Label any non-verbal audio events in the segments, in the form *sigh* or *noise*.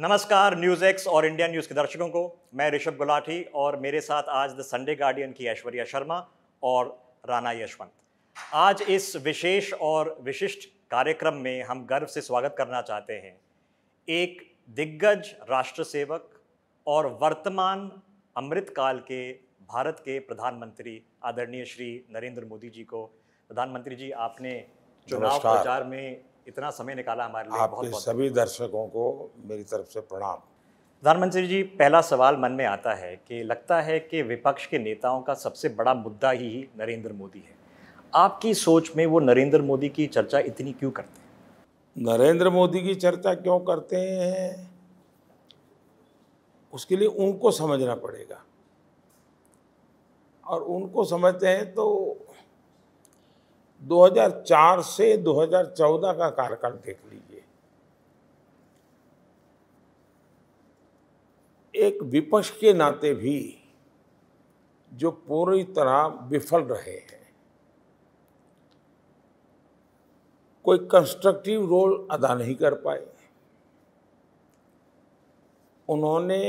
नमस्कार News X और India News के दर्शकों को मैं ऋषभ गुलाटी और मेरे साथ आज द संडे गार्डियन की ऐश्वर्या शर्मा और राना यशवंत आज इस विशेष और विशिष्ट कार्यक्रम में हम गर्व से स्वागत करना चाहते हैं एक दिग्गज राष्ट्र सेवक और वर्तमान अमृतकाल के भारत के प्रधानमंत्री आदरणीय श्री नरेंद्र मोदी जी को प्रधानमंत्री जी आपने चुनाव प्रचार में इतना समय निकाला हमारे लिए आपके बहुत सभी दर्शकों को मेरी तरफ से प्रणाम प्रधानमंत्री जी पहला सवाल मन में आता है कि लगता है कि विपक्ष के नेताओं का सबसे बड़ा मुद्दा ही नरेंद्र मोदी है आपकी सोच में वो नरेंद्र मोदी की चर्चा इतनी क्यों करते हैं नरेंद्र मोदी की चर्चा क्यों करते हैं उसके लिए उनको समझना पड़ेगा और उनको समझते हैं तो 2004 से 2014 का कार्यकाल देख लीजिए एक विपक्ष के नाते भी जो पूरी तरह विफल रहे हैं कोई कंस्ट्रक्टिव रोल अदा नहीं कर पाए उन्होंने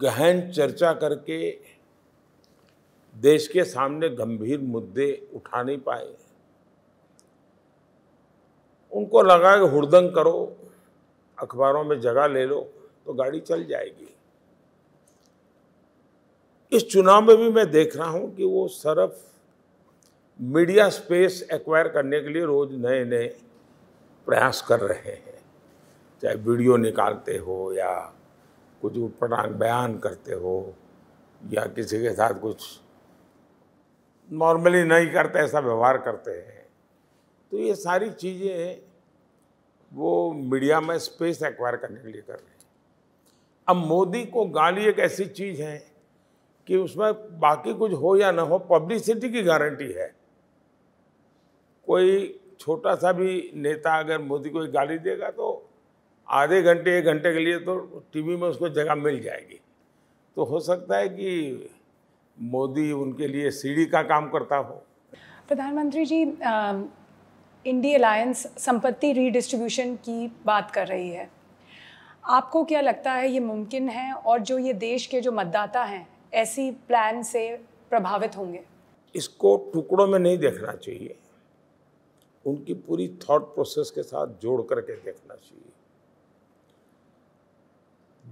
गहन चर्चा करके देश के सामने गंभीर मुद्दे उठा नहीं पाए उनको लगा कि हुड़दंग करो अखबारों में जगह ले लो तो गाड़ी चल जाएगी इस चुनाव में भी मैं देख रहा हूं कि वो सिर्फ मीडिया स्पेस एक्वायर करने के लिए रोज नए नए प्रयास कर रहे हैं चाहे वीडियो निकालते हो या कुछ उत्पटांग बयान करते हो या किसी के साथ कुछ नॉर्मली नहीं करते ऐसा व्यवहार करते हैं तो ये सारी चीज़ें वो मीडिया में स्पेस एक्वायर करने के लिए कर रहे हैं अब मोदी को गाली एक ऐसी चीज़ है कि उसमें बाकी कुछ हो या ना हो पब्लिसिटी की गारंटी है कोई छोटा सा भी नेता अगर मोदी को गाली देगा तो आधे घंटे एक घंटे के लिए तो टीवी में उसको जगह मिल जाएगी तो हो सकता है कि मोदी उनके लिए सीढ़ी का काम करता हो प्रधानमंत्री जी इंडी अलायंस संपत्ति रीडिस्ट्रीब्यूशन की बात कर रही है आपको क्या लगता है ये मुमकिन है और जो ये देश के जो मतदाता हैं ऐसी प्लान से प्रभावित होंगे इसको टुकड़ों में नहीं देखना चाहिए उनकी पूरी थॉट प्रोसेस के साथ जोड़ करके देखना चाहिए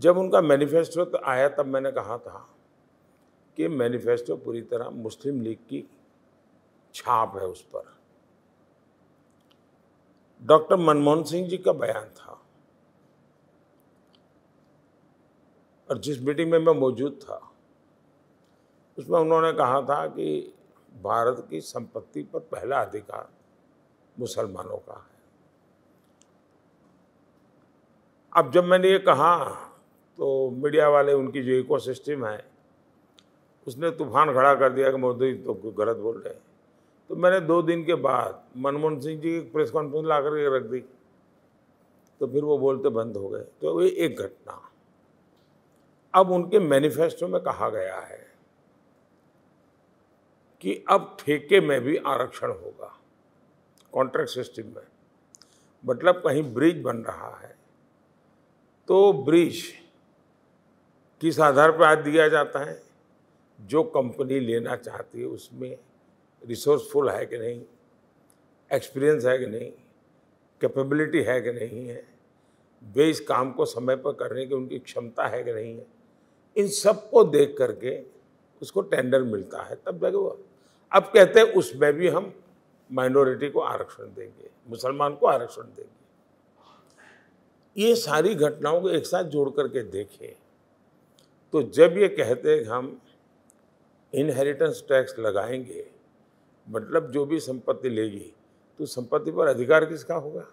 जब उनका मैनिफेस्टो तो आया तब मैंने कहा था के मैनिफेस्टो पूरी तरह मुस्लिम लीग की छाप है उस पर डॉक्टर मनमोहन सिंह जी का बयान था और जिस मीटिंग में मैं मौजूद था उसमें उन्होंने कहा था कि भारत की संपत्ति पर पहला अधिकार मुसलमानों का है अब जब मैंने ये कहा तो मीडिया वाले उनकी जो इकोसिस्टम है उसने तूफान तो खड़ा कर दिया कि मोदी तो गलत बोल रहे हैं तो मैंने दो दिन के बाद मनमोहन सिंह जी की प्रेस कॉन्फ्रेंस ला करके रख दी तो फिर वो बोलते बंद हो गए तो ये एक घटना अब उनके मैनिफेस्टो में कहा गया है कि अब ठेके में भी आरक्षण होगा कॉन्ट्रैक्ट सिस्टम में मतलब कहीं ब्रिज बन रहा है तो ब्रिज किस आधार पर आज दिया जाता है जो कंपनी लेना चाहती है उसमें रिसोर्सफुल है कि नहीं एक्सपीरियंस है कि नहीं कैपेबिलिटी है कि नहीं है वे इस काम को समय पर करने की उनकी क्षमता है कि नहीं है इन सबको देख करके उसको टेंडर मिलता है तब जाके वो अब कहते हैं उसमें भी हम माइनॉरिटी को आरक्षण देंगे मुसलमान को आरक्षण देंगे ये सारी घटनाओं को एक साथ जोड़ करके देखें तो जब ये कहते हैं हम इनहेरिटेंस टैक्स लगाएंगे मतलब जो भी संपत्ति लेगी तो संपत्ति पर अधिकार किसका होगा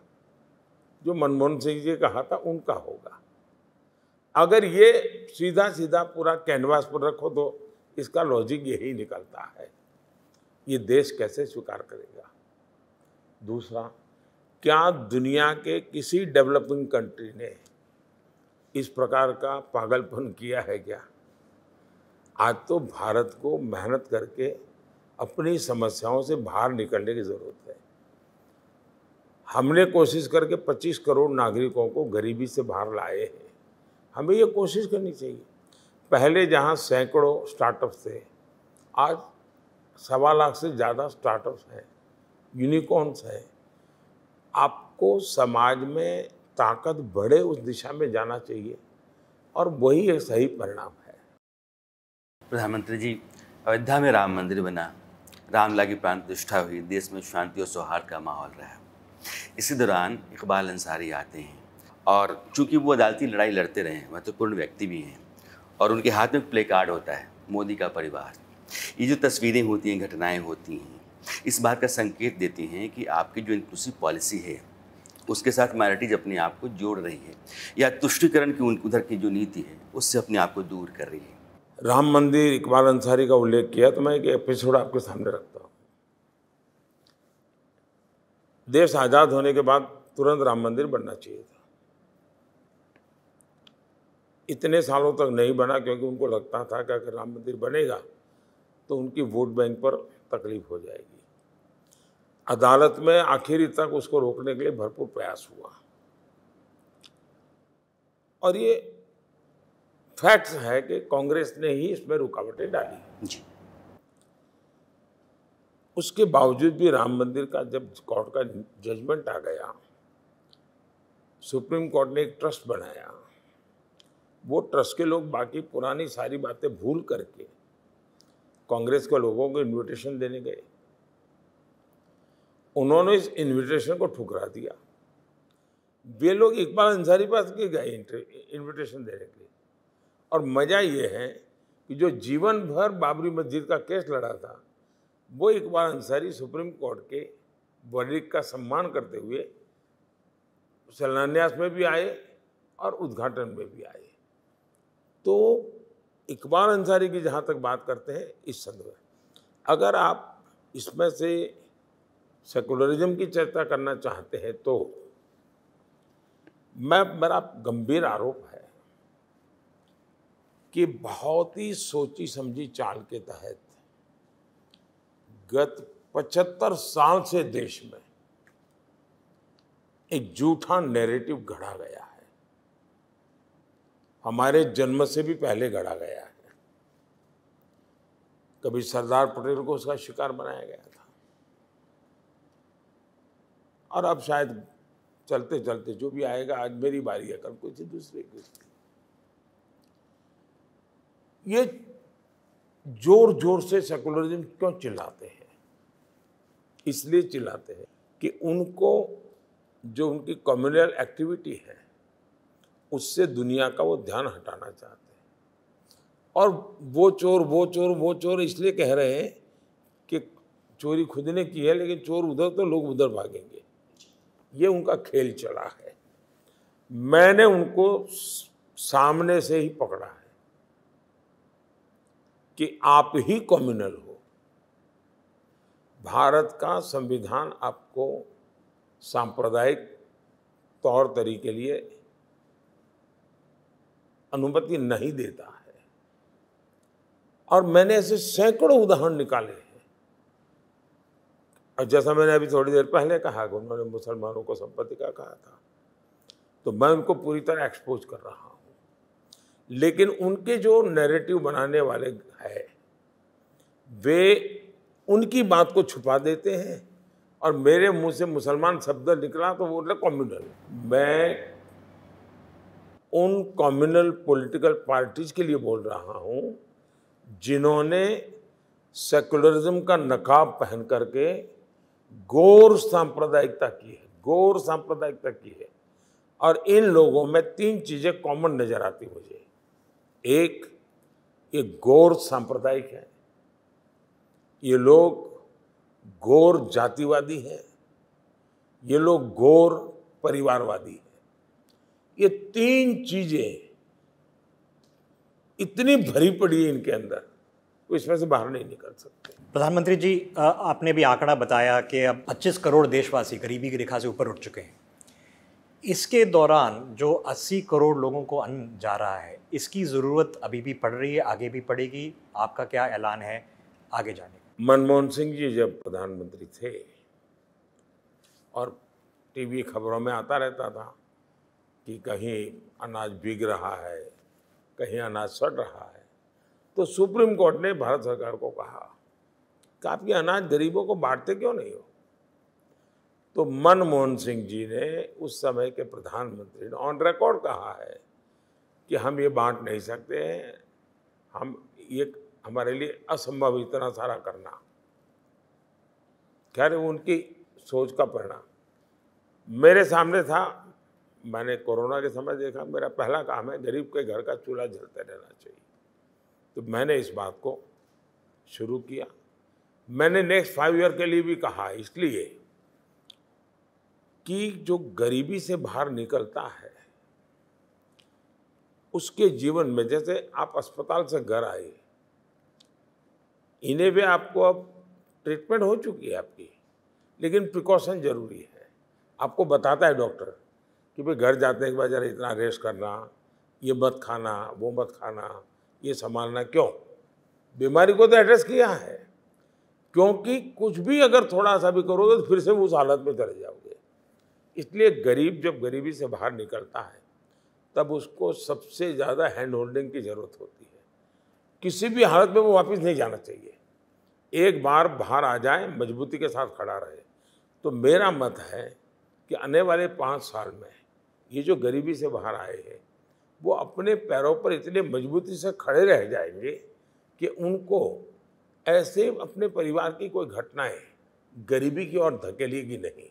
जो मनमोहन सिंह जी कहा था उनका होगा अगर ये सीधा सीधा पूरा कैनवास पर रखो तो इसका लॉजिक यही निकलता है ये देश कैसे स्वीकार करेगा दूसरा क्या दुनिया के किसी डेवलपिंग कंट्री ने इस प्रकार का पागलपन किया है क्या आज तो भारत को मेहनत करके अपनी समस्याओं से बाहर निकलने की ज़रूरत है हमने कोशिश करके 25 करोड़ नागरिकों को गरीबी से बाहर लाए हैं हमें ये कोशिश करनी चाहिए पहले जहाँ सैकड़ों स्टार्टअप थे आज सवा लाख से ज़्यादा स्टार्टअप्स हैं यूनिकॉर्न्स हैं आपको समाज में ताकत बढ़े उस दिशा में जाना चाहिए और वही एक सही परिणाम है प्रधानमंत्री जी अयोध्या में राम मंदिर बना रामला की प्राण प्रतिष्ठा हुई देश में शांति और सौहार्द का माहौल रहा इसी दौरान इकबाल अंसारी आते हैं और चूंकि वो अदालती लड़ाई लड़ते रहे हैं महत्वपूर्ण व्यक्ति भी हैं और उनके हाथ में प्ले कार्ड होता है मोदी का परिवार ये जो तस्वीरें होती हैं घटनाएं होती हैं इस बात का संकेत देती हैं कि आपकी जो इंक्लूसिव पॉलिसी है उसके साथ माइनॉरिटीज अपने आप को जोड़ रही है या तुष्टिकरण की उन उधर की जो नीति है उससे अपने आप को दूर कर रही है राम मंदिर इकबाल अंसारी का उल्लेख किया तो मैं एक एपिसोड आपके सामने रखता हूँ देश आज़ाद होने के बाद तुरंत राम मंदिर बनना चाहिए था इतने सालों तक नहीं बना क्योंकि उनको लगता था कि अगर राम मंदिर बनेगा तो उनकी वोट बैंक पर तकलीफ हो जाएगी अदालत में आखिरी तक उसको रोकने के लिए भरपूर प्रयास हुआ और ये फैक्ट्स है कि कांग्रेस ने ही इसमें रुकावटें डाली जी उसके बावजूद भी राम मंदिर का जब कोर्ट का जजमेंट आ गया सुप्रीम कोर्ट ने एक ट्रस्ट बनाया वो ट्रस्ट के लोग बाकी पुरानी सारी बातें भूल करके कांग्रेस के लोगों को इनविटेशन देने गए उन्होंने इस इनविटेशन को ठुकरा दिया वे लोग इकबाल अंसारी पास के गए इन्विटेशन देने के लिए और मज़ा ये है कि जो जीवन भर बाबरी मस्जिद का केस लड़ा था वो इकबाल अंसारी सुप्रीम कोर्ट के वर्डिक का सम्मान करते हुए शिलान्यास में भी आए और उद्घाटन में भी आए तो इकबाल अंसारी की जहाँ तक बात करते हैं इस संदर्भ अगर आप इसमें से सेकुलरिज्म की चर्चा करना चाहते हैं तो मैं मेरा गंभीर आरोप है कि बहुत ही सोची समझी चाल के तहत गत 75 साल से देश में एक जूठा नैरेटिव घड़ा गया है हमारे जन्म से भी पहले घड़ा गया है कभी सरदार पटेल को उसका शिकार बनाया गया था और अब शायद चलते चलते जो भी आएगा आज मेरी बारी है कल कोई थी दूसरे की ये जोर जोर से सेकुलरिज्म क्यों चिल्लाते हैं इसलिए चिल्लाते हैं कि उनको जो उनकी कम्युनल एक्टिविटी है उससे दुनिया का वो ध्यान हटाना चाहते हैं और वो चोर वो चोर वो चोर इसलिए कह रहे हैं कि चोरी खुद ने की है लेकिन चोर उधर तो लोग उधर भागेंगे ये उनका खेल चला है मैंने उनको सामने से ही पकड़ा है कि आप ही कॉम्युनल हो भारत का संविधान आपको सांप्रदायिक तौर तरीके लिए अनुमति नहीं देता है और मैंने ऐसे सैकड़ों उदाहरण निकाले हैं और जैसा मैंने अभी थोड़ी देर पहले कहा कि उन्होंने मुसलमानों को संपत्ति का कहा था तो मैं उनको पूरी तरह एक्सपोज कर रहा हूं लेकिन उनके जो नैरेटिव बनाने वाले हैं वे उनकी बात को छुपा देते हैं और मेरे मुंह से मुसलमान शब्द निकला तो वो बोले कॉम्यूनल मैं उन कॉम्यूनल पॉलिटिकल पार्टीज के लिए बोल रहा हूँ जिन्होंने सेकुलरिज्म का नकाब पहन करके गौर सांप्रदायिकता की है गौर सांप्रदायिकता की है और इन लोगों में तीन चीज़ें कॉमन नज़र आती मुझे एक ये गौर सांप्रदायिक है ये लोग गौर जातिवादी हैं ये लोग गौर परिवारवादी हैं ये तीन चीज़ें इतनी भरी पड़ी है इनके अंदर वो इसमें से बाहर नहीं निकल सकते प्रधानमंत्री जी आपने भी आंकड़ा बताया कि अब 25 करोड़ देशवासी गरीबी की रेखा से ऊपर उठ चुके हैं इसके दौरान जो 80 करोड़ लोगों को अन्न जा रहा है इसकी ज़रूरत अभी भी पड़ रही है आगे भी पड़ेगी आपका क्या ऐलान है आगे जाने का मनमोहन सिंह जी जब प्रधानमंत्री थे और टीवी खबरों में आता रहता था कि कहीं अनाज बिग रहा है कहीं अनाज सड़ रहा है तो सुप्रीम कोर्ट ने भारत सरकार को कहा कि आपके अनाज गरीबों को बांटते क्यों नहीं हो तो मनमोहन सिंह जी ने उस समय के प्रधानमंत्री ने ऑन रिकॉर्ड कहा है कि हम ये बांट नहीं सकते हैं हम ये हमारे लिए असंभव इतना सारा करना खैर उनकी सोच का परिणाम मेरे सामने था मैंने कोरोना के समय देखा मेरा पहला काम है गरीब के घर का चूल्हा जलते रहना चाहिए तो मैंने इस बात को शुरू किया मैंने नेक्स्ट फाइव ईयर के लिए भी कहा इसलिए कि जो गरीबी से बाहर निकलता है उसके जीवन में जैसे आप अस्पताल से घर आए इन्हें भी आपको अब ट्रीटमेंट हो चुकी है आपकी लेकिन प्रिकॉशन ज़रूरी है आपको बताता है डॉक्टर कि भाई घर जाते के बाद जरा इतना रेस्ट करना ये मत खाना वो मत खाना ये संभालना क्यों बीमारी को तो एड्रेस किया है क्योंकि कुछ भी अगर थोड़ा सा भी करोगे तो फिर से उस हालत में चले जाओगे इसलिए गरीब जब गरीबी से बाहर निकलता है तब उसको सबसे ज़्यादा हैंड होल्डिंग की ज़रूरत होती है किसी भी हालत में वो वापस नहीं जाना चाहिए एक बार बाहर आ जाए मजबूती के साथ खड़ा रहे तो मेरा मत है कि आने वाले पाँच साल में ये जो गरीबी से बाहर आए हैं वो अपने पैरों पर इतने मजबूती से खड़े रह जाएंगे कि उनको ऐसे अपने परिवार की कोई घटनाएं गरीबी की ओर धकेलेगी नहीं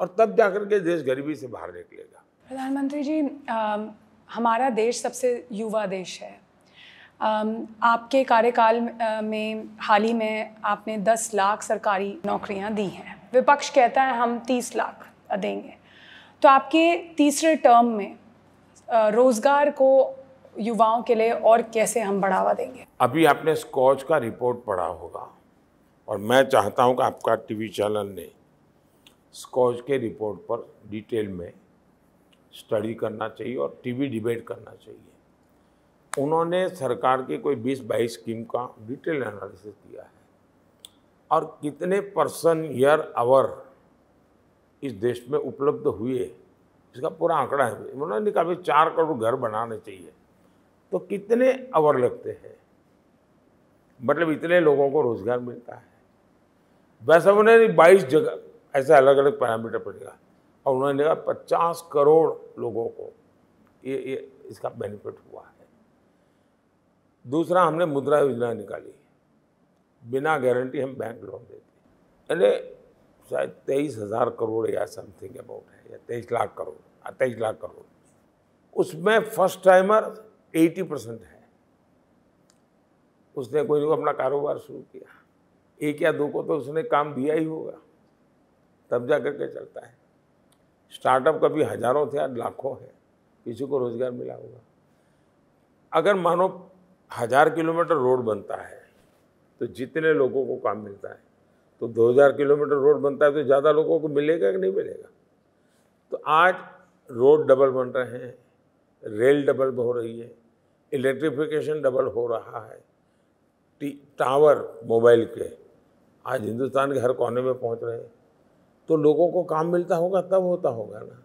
और तब जाकर के देश गरीबी से बाहर निकलेगा प्रधानमंत्री जी आ, हमारा देश सबसे युवा देश है आ, आपके कार्यकाल में हाल ही में आपने 10 लाख सरकारी नौकरियां दी हैं विपक्ष कहता है हम 30 लाख देंगे तो आपके तीसरे टर्म में रोज़गार को युवाओं के लिए और कैसे हम बढ़ावा देंगे अभी आपने स्कॉच का रिपोर्ट पढ़ा होगा और मैं चाहता हूं कि आपका टीवी चैनल ने स्कॉज के रिपोर्ट पर डिटेल में स्टडी करना चाहिए और टीवी डिबेट करना चाहिए उन्होंने सरकार की कोई 20-22 स्कीम का डिटेल एनालिसिस किया है और कितने पर्सन ईयर आवर इस देश में उपलब्ध हुए इसका पूरा आंकड़ा है उन्होंने कहा भी चार करोड़ घर बनाने चाहिए तो कितने आवर लगते हैं मतलब इतने लोगों को रोज़गार मिलता है वैसे उन्होंने बाईस जगह ऐसे अलग अलग पैरामीटर पड़ेगा और उन्होंने देखा पचास करोड़ लोगों को ये ये इसका बेनिफिट हुआ है दूसरा हमने मुद्रा योजना निकाली बिना गारंटी हम बैंक लोन देते अरे शायद तेईस हज़ार करोड़ या समथिंग अबाउट है या तेईस लाख करोड़ तेईस लाख करोड़ उसमें फर्स्ट टाइमर एटी परसेंट है उसने कोई को अपना कारोबार शुरू किया एक या दो को तो उसने काम दिया ही होगा तब जा करके चलता है स्टार्टअप कभी हजारों थे आज लाखों है किसी को रोज़गार मिला होगा अगर मानो हज़ार किलोमीटर रोड बनता है तो जितने लोगों को काम मिलता है तो 2000 किलोमीटर रोड बनता है तो ज़्यादा लोगों को मिलेगा कि नहीं मिलेगा तो आज रोड डबल बन रहे हैं रेल डबल हो रही है इलेक्ट्रिफिकेशन डबल हो रहा है टावर मोबाइल के आज हिंदुस्तान के हर कोने में पहुंच रहे हैं तो लोगों को काम मिलता होगा तब होता होगा ना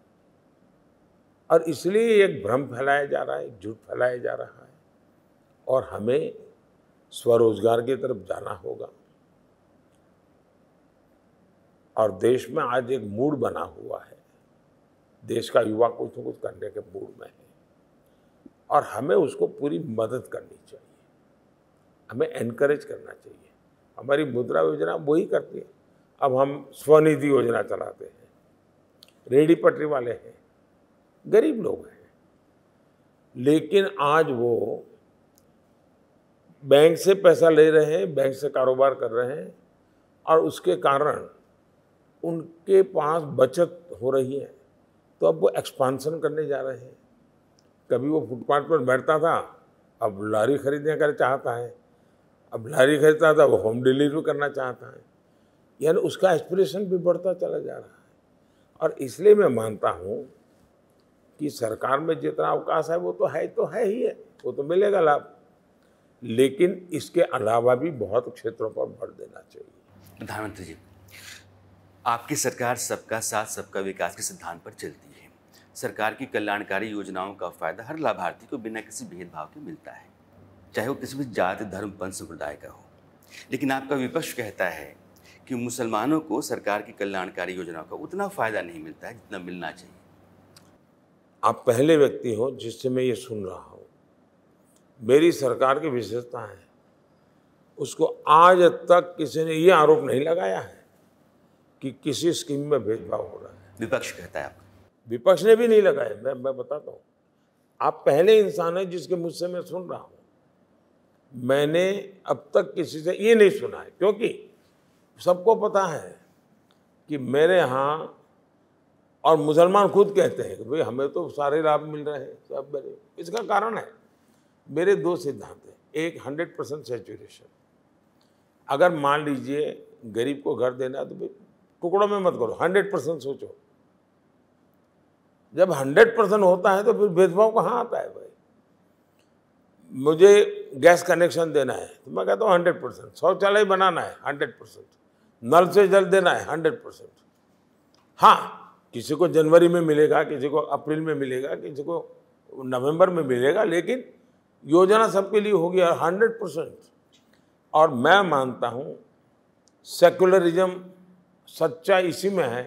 और इसलिए एक भ्रम फैलाया जा रहा है झूठ फैलाया जा रहा है और हमें स्वरोजगार की तरफ जाना होगा और देश में आज एक मूड बना हुआ है देश का युवा कुछ न कुछ करने के मूड में है और हमें उसको पूरी मदद करनी चाहिए हमें एनकरेज करना चाहिए हमारी मुद्रा योजना वही करती है अब हम स्वनिधि योजना चलाते हैं रेडी पटरी वाले हैं गरीब लोग हैं लेकिन आज वो बैंक से पैसा ले रहे हैं बैंक से कारोबार कर रहे हैं और उसके कारण उनके पास बचत हो रही है तो अब वो एक्सपांसन करने जा रहे हैं कभी वो फुटपाथ पर बैठता था अब लारी खरीदने का चाहता है अब लारी खरीदता था वो होम डिलीवरी करना चाहता है यानी उसका एस्पिरेशन भी बढ़ता चला जा रहा है और इसलिए मैं मानता हूँ कि सरकार में जितना अवकाश है वो तो है तो है ही है वो तो मिलेगा लाभ लेकिन इसके अलावा भी बहुत क्षेत्रों पर भर देना चाहिए प्रधानमंत्री जी आपकी सरकार सबका साथ सबका विकास के सिद्धांत पर चलती है सरकार की कल्याणकारी योजनाओं का फायदा हर लाभार्थी को बिना किसी भेदभाव के मिलता है चाहे वो किसी भी जाति धर्म पंथ संप्रदाय का हो लेकिन आपका विपक्ष कहता है कि मुसलमानों को सरकार की कल्याणकारी योजनाओं का उतना फ़ायदा नहीं मिलता है जितना मिलना चाहिए आप पहले व्यक्ति हो जिससे मैं ये सुन रहा हूँ मेरी सरकार की विशेषता है उसको आज तक किसी ने यह आरोप नहीं लगाया है कि किसी स्कीम में भेदभाव हो रहा है विपक्ष कहता है आप विपक्ष ने भी नहीं लगाया मैं मैं बताता हूँ आप पहले इंसान हैं जिसके मुझसे मैं सुन रहा हूँ मैंने अब तक किसी से ये नहीं सुना है क्योंकि सबको पता है कि मेरे यहाँ और मुसलमान खुद कहते हैं कि भाई हमें तो सारे लाभ मिल रहे हैं सब मेरे इसका कारण है मेरे दो सिद्धांत हैं एक हंड्रेड परसेंट सेचुरेशन अगर मान लीजिए गरीब को घर देना तो भाई टुकड़ों में मत करो हंड्रेड परसेंट सोचो जब हंड्रेड परसेंट होता है तो फिर भेदभाव कहाँ आता है भाई मुझे गैस कनेक्शन देना है तो मैं कहता हूँ हंड्रेड परसेंट शौचालय बनाना है हंड्रेड परसेंट नल से जल देना है हंड्रेड परसेंट हाँ किसी को जनवरी में मिलेगा किसी को अप्रैल में मिलेगा किसी को नवंबर में मिलेगा लेकिन योजना सबके लिए होगी और हंड्रेड परसेंट और मैं मानता हूँ सेकुलरिज्म सच्चा इसी में है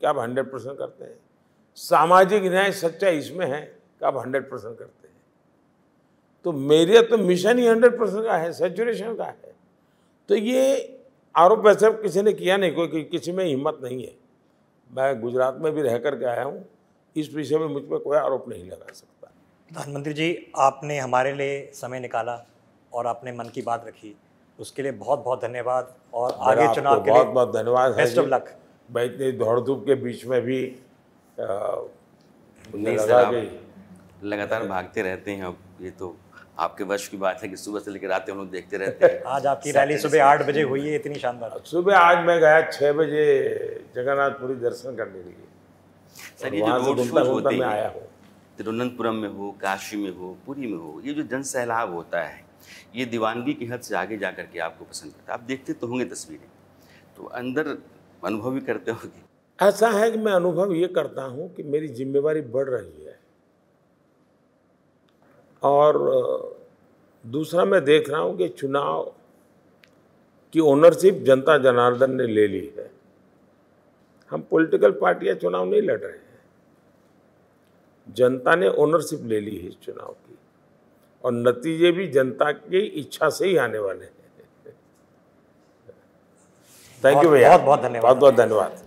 कि आप हंड्रेड परसेंट करते हैं सामाजिक न्याय सच्चा इसमें है कि आप हंड्रेड परसेंट करते हैं तो मेरा तो मिशन ही हंड्रेड परसेंट का है सेचुरेशन का है तो ये आरोप वैसे किसी ने किया नहीं कोई किसी में हिम्मत नहीं है मैं गुजरात में भी रह कर के आया हूँ इस विषय में मुझ पर कोई आरोप नहीं लगा सकता प्रधानमंत्री जी आपने हमारे लिए समय निकाला और आपने मन की बात रखी उसके लिए बहुत बहुत धन्यवाद और आगे चुनाव के बहुत बहुत धन्यवाद बेस्ट ऑफ लक मैं इतनी दौड़ धूप के बीच में भी लगातार भागते रहते हैं अब ये तो आपके वश की बात है कि सुबह से लेकर रात हम लोग देखते रहते हैं *laughs* आज आपकी रैली सुबह आठ बजे हुई है इतनी शानदार सुबह आज मैं गया छः बजे जगन्नाथपुरी दर्शन करने के लिए सर ये जो रोड होते हैं तिरुवनंतपुरम में हो काशी में हो पुरी में हो ये जो जन सैलाब होता है ये दीवानगी की हद से आगे जा करके आपको पसंद करता है आप देखते तो होंगे तस्वीरें तो अंदर अनुभव भी करते होंगे ऐसा है कि मैं अनुभव ये करता हूँ कि मेरी जिम्मेवारी बढ़ रही है और दूसरा मैं देख रहा हूँ कि चुनाव की ओनरशिप जनता जनार्दन ने ले ली है हम पॉलिटिकल पार्टियां चुनाव नहीं लड़ रहे हैं जनता ने ओनरशिप ले ली है इस चुनाव की और नतीजे भी जनता की इच्छा से ही आने वाले हैं थैंक यू भैया बहुत बहुत धन्यवाद बहुत बहुत धन्यवाद